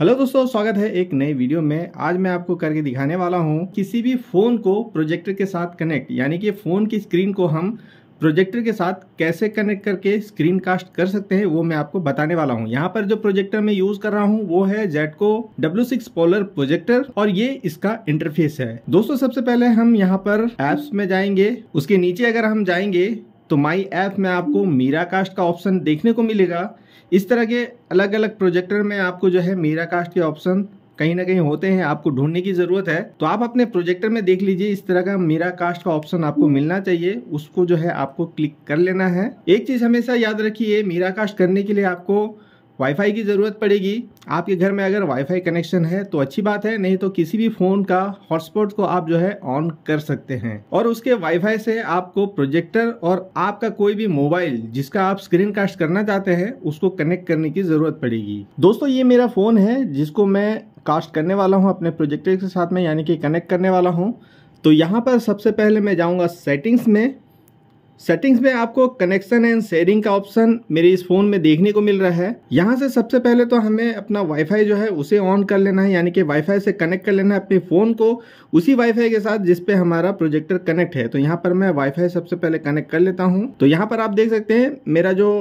hello दोस्तों स्वागत है एक नए वीडियो में आज मैं आपको करके दिखाने वाला हूं किसी भी फ़ोन को प्रोजेक्टर के साथ कनेक्ट यानी कि फ़ोन की स्क्रीन को हम प्रोजेक्टर के साथ कैसे कनेक्ट करके स्क्रीन कास्ट कर सकते हैं वो मैं आपको बताने वाला हूं यहाँ पर जो प्रोजेक्टर मैं यूज कर रहा हूं वो है जेटको सिक्स पोलर प्रोजेक्टर और ये इसका इंटरफेस है दोस्तों सबसे पहले हम यहाँ पर एप्स में जाएंगे उसके नीचे अगर हम जाएंगे तो माई ऐप में आपको मीरा कास्ट का ऑप्शन देखने को मिलेगा इस तरह के अलग अलग प्रोजेक्टर में आपको जो है मीरा कास्ट के ऑप्शन कहीं ना कहीं होते हैं आपको ढूंढने की ज़रूरत है तो आप अपने प्रोजेक्टर में देख लीजिए इस तरह का मीरा कास्ट का ऑप्शन आपको मिलना चाहिए उसको जो है आपको क्लिक कर लेना है एक चीज़ हमेशा याद रखिए मीरा कास्ट करने के लिए आपको वाईफाई की ज़रूरत पड़ेगी आपके घर में अगर वाईफाई कनेक्शन है तो अच्छी बात है नहीं तो किसी भी फ़ोन का हॉटस्पॉट को आप जो है ऑन कर सकते हैं और उसके वाईफाई से आपको प्रोजेक्टर और आपका कोई भी मोबाइल जिसका आप स्क्रीन कास्ट करना चाहते हैं उसको कनेक्ट करने की ज़रूरत पड़ेगी दोस्तों ये मेरा फ़ोन है जिसको मैं कास्ट करने वाला हूँ अपने प्रोजेक्टर के साथ में यानी कि कनेक्ट करने वाला हूँ तो यहाँ पर सबसे पहले मैं जाऊँगा सेटिंग्स में सेटिंग्स में आपको कनेक्शन एंड शेयरिंग का ऑप्शन मेरे इस फोन में देखने को मिल रहा है यहाँ से सबसे पहले तो हमें अपना वाईफाई जो है उसे ऑन कर लेना है यानी कि वाईफाई से कनेक्ट कर लेना है अपने फोन को उसी वाईफाई के साथ जिसपे हमारा प्रोजेक्टर कनेक्ट है तो यहाँ पर मैं वाईफाई सबसे पहले कनेक्ट कर लेता हूँ तो यहाँ पर आप देख सकते हैं मेरा जो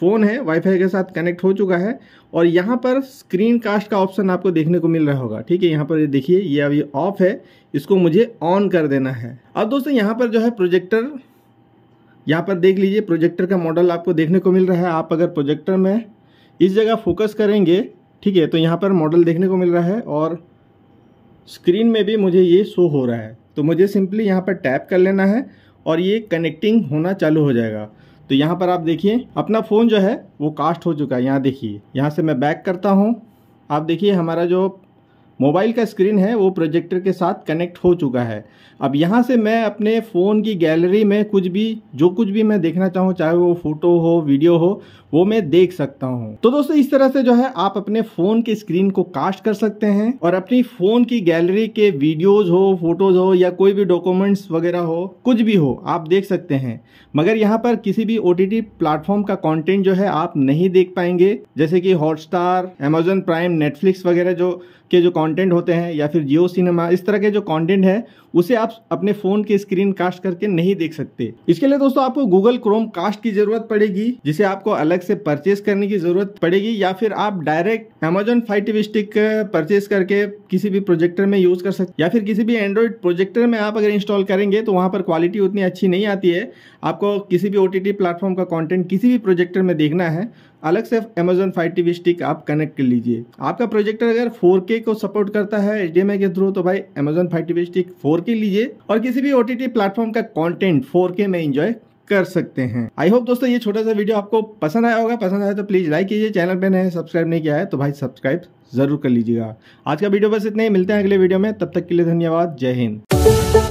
फ़ोन है वाईफाई के साथ कनेक्ट हो चुका है और यहाँ पर स्क्रीन कास्ट का ऑप्शन आपको देखने को मिल रहा होगा ठीक है यहाँ पर ये देखिए ये अभी ऑफ है इसको मुझे ऑन कर देना है अब दोस्तों यहाँ पर जो है प्रोजेक्टर यहाँ पर देख लीजिए प्रोजेक्टर का मॉडल आपको देखने को मिल रहा है आप अगर प्रोजेक्टर में इस जगह फोकस करेंगे ठीक है तो यहाँ पर मॉडल देखने को मिल रहा है और स्क्रीन में भी मुझे ये शो हो रहा है तो मुझे सिंपली यहाँ पर टैप कर लेना है और ये कनेक्टिंग होना चालू हो जाएगा तो यहाँ पर आप देखिए अपना फ़ोन जो है वो कास्ट हो चुका है यहाँ देखिए यहाँ से मैं बैक करता हूँ आप देखिए हमारा जो मोबाइल का स्क्रीन है वो प्रोजेक्टर के साथ कनेक्ट हो चुका है अब यहाँ से मैं अपने फ़ोन की गैलरी में कुछ भी जो कुछ भी मैं देखना चाहूँ चाहे वो फोटो हो वीडियो हो वो मैं देख सकता हूँ तो दोस्तों इस तरह से जो है आप अपने फ़ोन के स्क्रीन को कास्ट कर सकते हैं और अपनी फ़ोन की गैलरी के वीडियोज़ हो फोटोज़ हो या कोई भी डॉक्यूमेंट्स वगैरह हो कुछ भी हो आप देख सकते हैं मगर यहाँ पर किसी भी ओ प्लेटफॉर्म का कॉन्टेंट जो है आप नहीं देख पाएंगे जैसे कि हॉटस्टार अमेजोन प्राइम नेटफ्लिक्स वगैरह जो के जो कंटेंट होते हैं या फिर जियो सिनेमा इस तरह के जो कंटेंट है उसे आप अपने फ़ोन के स्क्रीन कास्ट करके नहीं देख सकते इसके लिए दोस्तों आपको गूगल क्रोम कास्ट की ज़रूरत पड़ेगी जिसे आपको अलग से परचेस करने की ज़रूरत पड़ेगी या फिर आप direct Amazon fire TV stick purchase करके किसी भी प्रोजेक्टर में यूज़ कर सकते या फिर किसी भी एंड्रॉयड प्रोजेक्टर में आप अगर इंस्टॉल करेंगे तो वहां पर क्वालिटी उतनी अच्छी नहीं आती है आपको किसी भी ओ प्लेटफॉर्म का कॉन्टेंट किसी भी प्रोजेक्टर में देखना है अलग से अमेजोन फाइव टीवी स्टिक आप कनेक्ट कर लीजिए आपका प्रोजेक्टर अगर फोर को सपोर्ट सपोर्ट करता है एच के थ्रू तो भाई Amazon fire TV stick four लीजिए और किसी भी ओ प्लेटफॉर्म का कॉन्टेंट फोर में इंजॉय कर सकते हैं आई होप दोस्तों ये छोटा सा वीडियो आपको पसंद आया होगा पसंद आया तो प्लीज लाइक कीजिए चैनल पे नए सब्सक्राइब नहीं किया है तो भाई सब्सक्राइब जरूर कर लीजिएगा आज का वीडियो बस इतना ही मिलते हैं अगले वीडियो में तब तक के लिए धन्यवाद जय हिंद